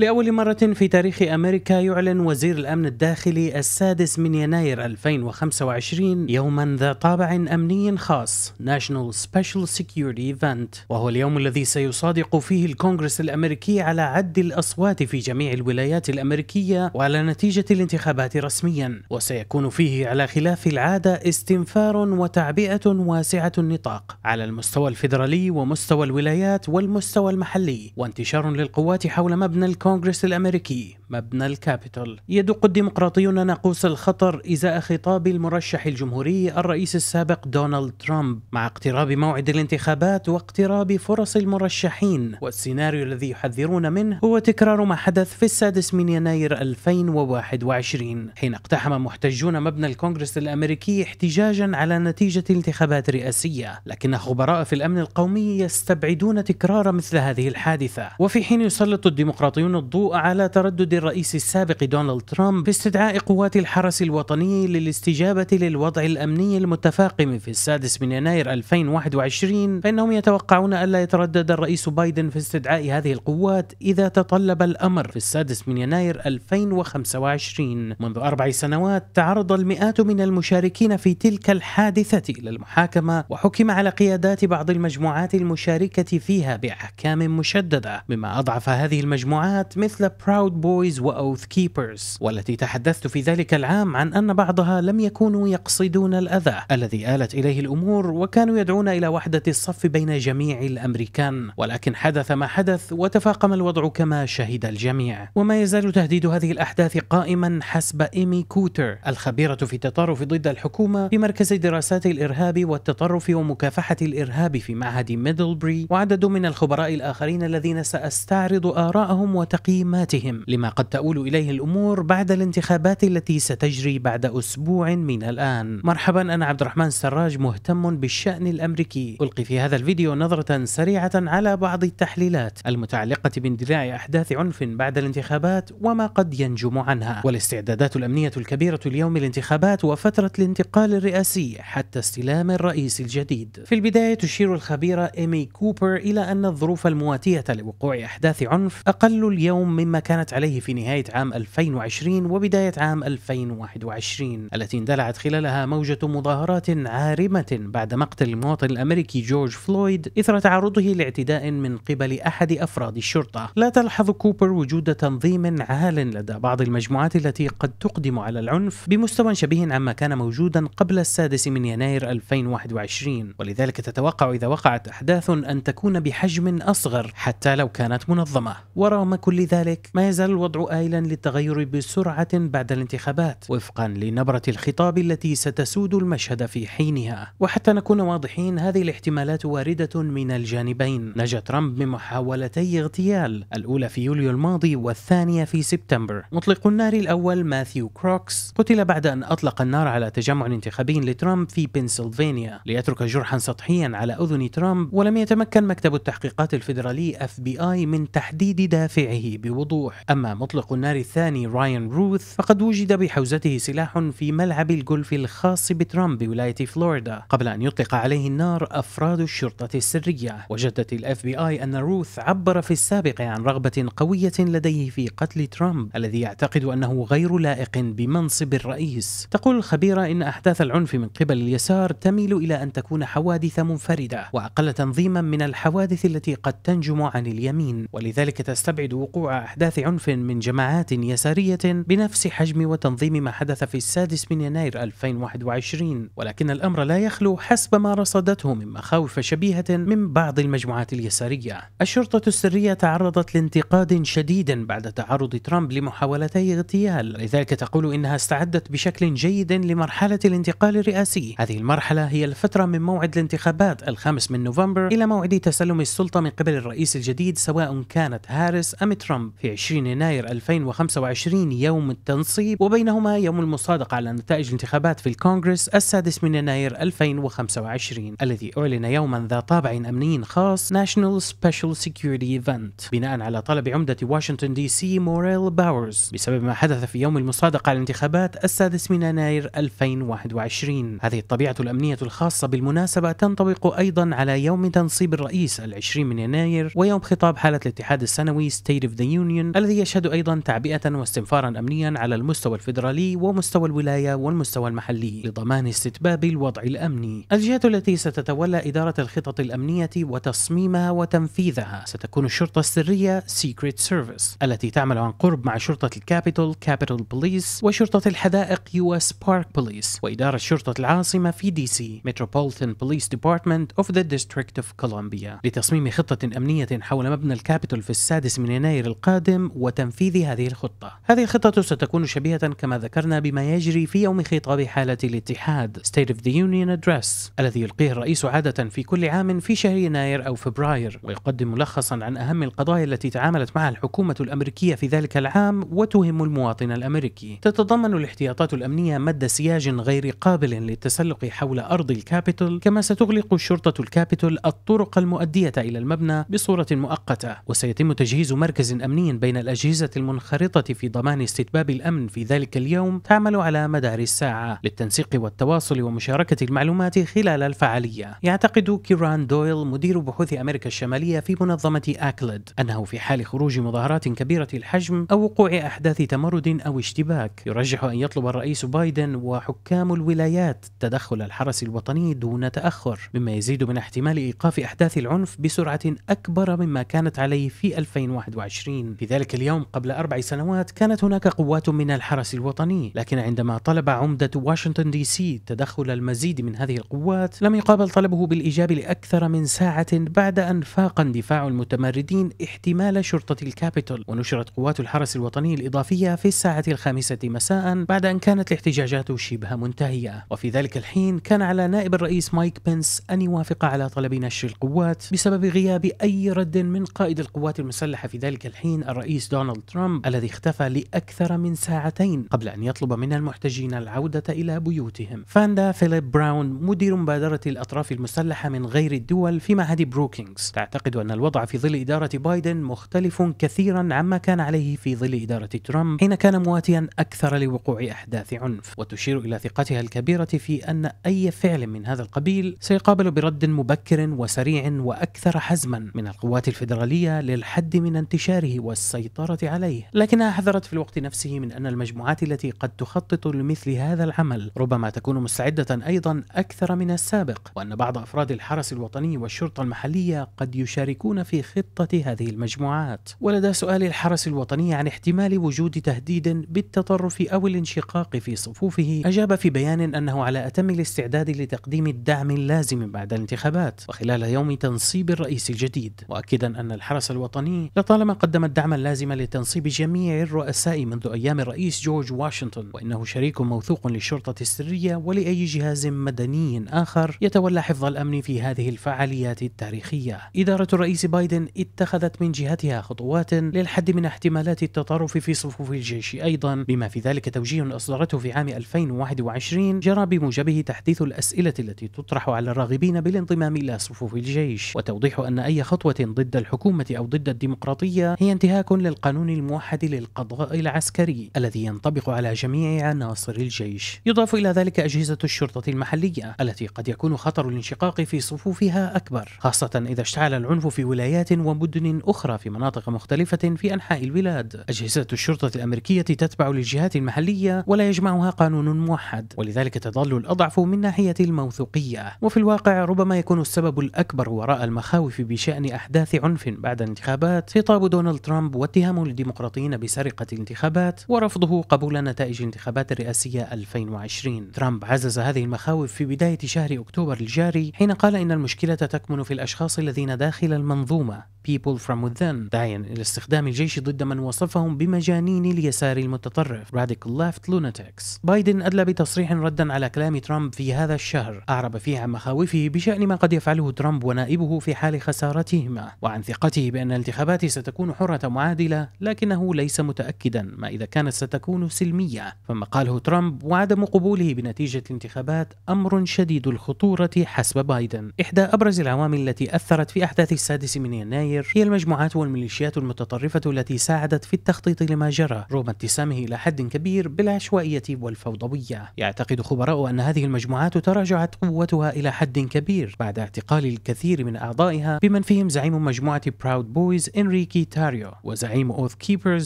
لأول مرة في تاريخ أمريكا يعلن وزير الأمن الداخلي السادس من يناير 2025 يوما ذا طابع أمني خاص National Special Security Event وهو اليوم الذي سيصادق فيه الكونغرس الأمريكي على عد الأصوات في جميع الولايات الأمريكية وعلى نتيجة الانتخابات رسميا وسيكون فيه على خلاف العادة استنفار وتعبئة واسعة النطاق على المستوى الفيدرالي ومستوى الولايات والمستوى المحلي وانتشار للقوات حول مبنى الكونغرس الكونغرس الأمريكي مبنى الكابيتول يدق الديمقراطيون ناقوس الخطر إزاء خطاب المرشح الجمهوري الرئيس السابق دونالد ترامب مع اقتراب موعد الانتخابات واقتراب فرص المرشحين والسيناريو الذي يحذرون منه هو تكرار ما حدث في السادس من يناير 2021 حين اقتحم محتجون مبنى الكونغرس الأمريكي احتجاجا على نتيجة انتخابات رئاسية لكن خبراء في الأمن القومي يستبعدون تكرار مثل هذه الحادثة وفي حين يسلط الديمقراطيون الضوء على تردد الرئيس السابق دونالد ترامب باستدعاء قوات الحرس الوطني للاستجابة للوضع الأمني المتفاقم في السادس من يناير 2021 فإنهم يتوقعون ألا يتردد الرئيس بايدن في استدعاء هذه القوات إذا تطلب الأمر في السادس من يناير 2025 منذ أربع سنوات تعرض المئات من المشاركين في تلك الحادثة إلى المحاكمة وحكم على قيادات بعض المجموعات المشاركة فيها بأحكام مشددة مما أضعف هذه المجموعات مجموعات مثل براود بويز وأوث Keepers والتي تحدثت في ذلك العام عن أن بعضها لم يكونوا يقصدون الأذى الذي آلت إليه الأمور وكانوا يدعون إلى وحدة الصف بين جميع الأمريكان ولكن حدث ما حدث وتفاقم الوضع كما شهد الجميع وما يزال تهديد هذه الأحداث قائما حسب إيمي كوتر الخبيرة في التطرف ضد الحكومة بمركز دراسات الإرهاب والتطرف ومكافحة الإرهاب في معهد ميدلبري وعدد من الخبراء الآخرين الذين سأستعرض آراءهم وت تقييماتهم لما قد تؤول إليه الأمور بعد الانتخابات التي ستجري بعد أسبوع من الآن مرحبا أنا عبد الرحمن السراج مهتم بالشأن الأمريكي ألقي في هذا الفيديو نظرة سريعة على بعض التحليلات المتعلقة باندلاع أحداث عنف بعد الانتخابات وما قد ينجم عنها والاستعدادات الأمنية الكبيرة اليوم للانتخابات وفترة الانتقال الرئاسي حتى استلام الرئيس الجديد في البداية تشير الخبيرة إيمي كوبر إلى أن الظروف المواتية لوقوع أحداث عنف أقل اليوم اليوم مما كانت عليه في نهاية عام 2020 وبداية عام 2021 التي اندلعت خلالها موجة مظاهرات عارمة بعد مقتل المواطن الأمريكي جورج فلويد إثر تعرضه لاعتداء من قبل أحد أفراد الشرطة لا تلحظ كوبر وجود تنظيم عال لدى بعض المجموعات التي قد تقدم على العنف بمستوى شبيه عما كان موجودا قبل السادس من يناير 2021 ولذلك تتوقع إذا وقعت أحداث أن تكون بحجم أصغر حتى لو كانت منظمة ورغم كل كل ذلك ما يزال الوضع آيلا للتغير بسرعة بعد الانتخابات وفقا لنبرة الخطاب التي ستسود المشهد في حينها وحتى نكون واضحين هذه الاحتمالات واردة من الجانبين نجا ترامب بمحاولتي اغتيال الأولى في يوليو الماضي والثانية في سبتمبر مطلق النار الأول ماثيو كروكس قتل بعد أن أطلق النار على تجمع انتخابي لترامب في بنسلفانيا ليترك جرحا سطحيا على أذن ترامب ولم يتمكن مكتب التحقيقات الفيدرالي اف بي اي من تحديد دافعه بوضوح أما مطلق النار الثاني راين روث فقد وجد بحوزته سلاح في ملعب الجولف الخاص بترامب بولاية فلوريدا قبل أن يطلق عليه النار أفراد الشرطة السرية وجدت الاف بي اي أن روث عبر في السابق عن رغبة قوية لديه في قتل ترامب الذي يعتقد أنه غير لائق بمنصب الرئيس تقول الخبيرة إن أحداث العنف من قبل اليسار تميل إلى أن تكون حوادث منفردة وأقل تنظيما من الحوادث التي قد تنجم عن اليمين ولذلك تستبعد وقوع وقوع أحداث عنف من جماعات يسارية بنفس حجم وتنظيم ما حدث في السادس من يناير 2021 ولكن الأمر لا يخلو حسب ما رصدته من مخاوف شبيهة من بعض المجموعات اليسارية الشرطة السرية تعرضت لانتقاد شديد بعد تعرض ترامب لمحاولتي اغتيال لذلك تقول إنها استعدت بشكل جيد لمرحلة الانتقال الرئاسي هذه المرحلة هي الفترة من موعد الانتخابات الخامس من نوفمبر إلى موعد تسلم السلطة من قبل الرئيس الجديد سواء كانت هارس أم ترامب في 20 يناير 2025 يوم التنصيب وبينهما يوم المصادقة على نتائج الانتخابات في الكونغرس السادس من يناير 2025 الذي أعلن يوما ذا طابع أمني خاص National Special Security Event بناء على طلب عمدة واشنطن دي سي موريل باورز بسبب ما حدث في يوم المصادقة على الانتخابات السادس من يناير 2021 هذه الطبيعة الأمنية الخاصة بالمناسبة تنطبق أيضا على يوم تنصيب الرئيس العشرين من يناير ويوم خطاب حالة الاتحاد السنوي State of the Union الذي يشهد أيضا تعبئة واستنفارا أمنيا على المستوى الفيدرالي ومستوى الولاية والمستوى المحلي لضمان استتباب الوضع الأمني الجهة التي ستتولى إدارة الخطط الأمنية وتصميمها وتنفيذها ستكون الشرطة السرية Secret Service التي تعمل عن قرب مع شرطة الكابيتول كابيتول Police وشرطة الحدائق US Park Police وإدارة شرطة العاصمة في دي سي Metropolitan Police Department of the District of Columbia لتصميم خطة أمنية حول مبنى الكابيتول في السادس من يناير يناير القادم وتنفيذ هذه الخطة هذه الخطة ستكون شبيهة كما ذكرنا بما يجري في يوم خطاب حالة الاتحاد State of the Union Address الذي يلقيه الرئيس عادة في كل عام في شهر يناير أو فبراير ويقدم ملخصا عن أهم القضايا التي تعاملت معها الحكومة الأمريكية في ذلك العام وتهم المواطن الأمريكي تتضمن الاحتياطات الأمنية مد سياج غير قابل للتسلق حول أرض الكابيتول كما ستغلق الشرطة الكابيتول الطرق المؤدية إلى المبنى بصورة مؤقتة وسيتم تجهيز مركز مركز أمني بين الأجهزة المنخرطة في ضمان استتباب الأمن في ذلك اليوم تعمل على مدار الساعة للتنسيق والتواصل ومشاركة المعلومات خلال الفعالية يعتقد كيران دويل مدير بحوث أمريكا الشمالية في منظمة أكلد أنه في حال خروج مظاهرات كبيرة الحجم أو وقوع أحداث تمرد أو اشتباك يرجح أن يطلب الرئيس بايدن وحكام الولايات تدخل الحرس الوطني دون تأخر مما يزيد من احتمال إيقاف أحداث العنف بسرعة أكبر مما كانت عليه في 2021 20 ذلك اليوم قبل أربع سنوات كانت هناك قوات من الحرس الوطني لكن عندما طلب عمدة واشنطن دي سي تدخل المزيد من هذه القوات لم يقابل طلبه بالإجابة لأكثر من ساعة بعد أن فاق اندفاع المتمردين احتمال شرطة الكابيتول ونشرت قوات الحرس الوطني الإضافية في الساعة الخامسة مساء بعد أن كانت الاحتجاجات شبه منتهية وفي ذلك الحين كان على نائب الرئيس مايك بنس أن يوافق على طلب نشر القوات بسبب غياب أي رد من قائد القوات المسلحة في ذلك الحين الرئيس دونالد ترامب الذي اختفى لأكثر من ساعتين قبل أن يطلب من المحتجين العودة إلى بيوتهم فاندا فيليب براون مدير مبادرة الأطراف المسلحة من غير الدول في معهد بروكينغز تعتقد أن الوضع في ظل إدارة بايدن مختلف كثيرا عما كان عليه في ظل إدارة ترامب حين كان مواتيا أكثر لوقوع أحداث عنف وتشير إلى ثقتها الكبيرة في أن أي فعل من هذا القبيل سيقابل برد مبكر وسريع وأكثر حزما من القوات الفيدرالية للحد من انتشار اختياره والسيطرة عليه لكنها حذرت في الوقت نفسه من أن المجموعات التي قد تخطط لمثل هذا العمل ربما تكون مستعدة أيضا أكثر من السابق وأن بعض أفراد الحرس الوطني والشرطة المحلية قد يشاركون في خطة هذه المجموعات ولدى سؤال الحرس الوطني عن احتمال وجود تهديد بالتطرف أو الانشقاق في صفوفه أجاب في بيان أنه على أتم الاستعداد لتقديم الدعم اللازم بعد الانتخابات وخلال يوم تنصيب الرئيس الجديد وأكدا أن الحرس الوطني لطالما قد قدم الدعم اللازم لتنصيب جميع الرؤساء منذ أيام الرئيس جورج واشنطن وإنه شريك موثوق للشرطة السرية ولأي جهاز مدني آخر يتولى حفظ الأمن في هذه الفعاليات التاريخية إدارة الرئيس بايدن اتخذت من جهتها خطوات للحد من احتمالات التطرف في صفوف الجيش أيضا بما في ذلك توجيه أصدرته في عام 2021 جرى بموجبه تحديث الأسئلة التي تطرح على الراغبين بالانضمام إلى صفوف الجيش وتوضيح أن أي خطوة ضد الحكومة أو ضد الديمقراطية هي انتهاك للقانون الموحد للقضاء العسكري الذي ينطبق على جميع عناصر الجيش يضاف إلى ذلك أجهزة الشرطة المحلية التي قد يكون خطر الانشقاق في صفوفها أكبر خاصة إذا اشتعل العنف في ولايات ومدن أخرى في مناطق مختلفة في أنحاء البلاد أجهزة الشرطة الأمريكية تتبع للجهات المحلية ولا يجمعها قانون موحد ولذلك تظل الأضعف من ناحية الموثوقية وفي الواقع ربما يكون السبب الأكبر وراء المخاوف بشأن أحداث عنف بعد انتخابات خطاب دونالد ترامب واتهامه للديمقراطيين بسرقة الانتخابات ورفضه قبول نتائج الانتخابات الرئاسية 2020 ترامب عزز هذه المخاوف في بداية شهر أكتوبر الجاري حين قال إن المشكلة تكمن في الأشخاص الذين داخل المنظومة People from Within داعيا إلى استخدام الجيش ضد من وصفهم بمجانين اليسار المتطرف Radical Left Lunatics بايدن أدلى بتصريح ردا على كلام ترامب في هذا الشهر أعرب فيه عن مخاوفه بشأن ما قد يفعله ترامب ونائبه في حال خسارتهما وعن ثقته بأن الانتخابات ستكون ستكون حرة معادلة لكنه ليس متأكدا ما إذا كانت ستكون سلمية فما قاله ترامب وعدم قبوله بنتيجة الانتخابات أمر شديد الخطورة حسب بايدن إحدى أبرز العوامل التي أثرت في أحداث السادس من يناير هي المجموعات والميليشيات المتطرفة التي ساعدت في التخطيط لما جرى رغم اتسامه إلى حد كبير بالعشوائية والفوضوية يعتقد خبراء أن هذه المجموعات تراجعت قوتها إلى حد كبير بعد اعتقال الكثير من أعضائها بمن فيهم زعيم مجموعة براود بويز إنريكي أونتاريو وزعيم أوث كيبرز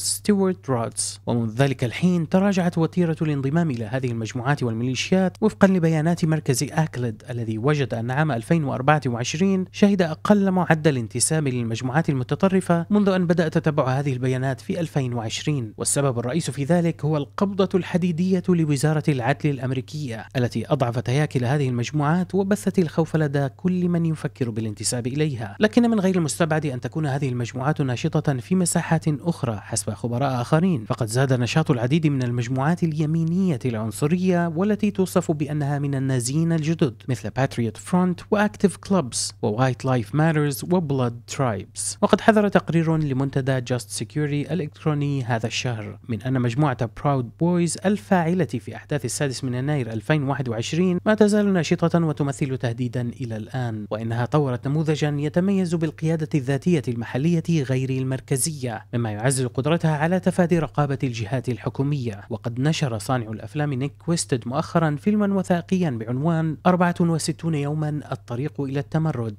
ستيوارت رودز ومنذ ذلك الحين تراجعت وتيرة الانضمام إلى هذه المجموعات والميليشيات وفقا لبيانات مركز أكلد الذي وجد أن عام 2024 شهد أقل معدل انتساب للمجموعات المتطرفة منذ أن بدأ تتبع هذه البيانات في 2020 والسبب الرئيس في ذلك هو القبضة الحديدية لوزارة العدل الأمريكية التي أضعفت هياكل هذه المجموعات وبثت الخوف لدى كل من يفكر بالانتساب إليها لكن من غير المستبعد أن تكون هذه المجموعات ناشطة في مساحات أخرى حسب خبراء آخرين فقد زاد نشاط العديد من المجموعات اليمينية العنصرية والتي توصف بأنها من النازيين الجدد مثل باتريوت فرونت وأكتيف كلوبز ووايت لايف ماترز وبلاد ترايبز وقد حذر تقرير لمنتدى جاست سكيورتي الإلكتروني هذا الشهر من أن مجموعة براود بويز الفاعلة في أحداث السادس من يناير 2021 ما تزال ناشطة وتمثل تهديدا إلى الآن وإنها طورت نموذجا يتميز بالقيادة الذاتية المحلية غير المحلية مركزية مما يعزز قدرتها على تفادي رقابة الجهات الحكومية وقد نشر صانع الأفلام نيك ويستد مؤخرا فيلما وثائقيا بعنوان 64 يوما الطريق إلى التمرد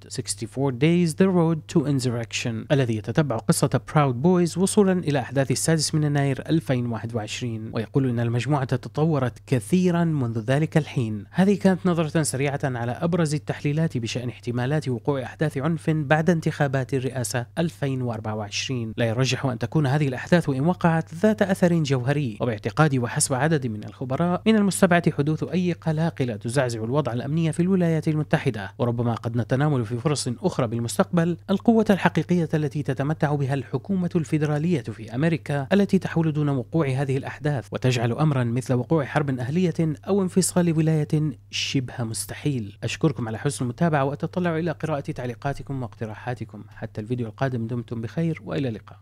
64 Days The Road to Insurrection الذي يتتبع قصة براود بويز وصولا إلى أحداث السادس من يناير 2021 ويقول إن المجموعة تطورت كثيرا منذ ذلك الحين هذه كانت نظرة سريعة على أبرز التحليلات بشأن احتمالات وقوع أحداث عنف بعد انتخابات الرئاسة 2024 2020 لا يرجح أن تكون هذه الأحداث وإن وقعت ذات أثر جوهري وباعتقادي وحسب عدد من الخبراء من المستبعد حدوث أي قلاقل تزعزع الوضع الأمني في الولايات المتحدة وربما قد نتناول في فرص أخرى بالمستقبل القوة الحقيقية التي تتمتع بها الحكومة الفيدرالية في أمريكا التي تحول دون وقوع هذه الأحداث وتجعل أمرا مثل وقوع حرب أهلية أو انفصال ولاية شبه مستحيل أشكركم على حسن المتابعة وأتطلع إلى قراءة تعليقاتكم واقتراحاتكم حتى الفيديو القادم دمتم بخير والى اللقاء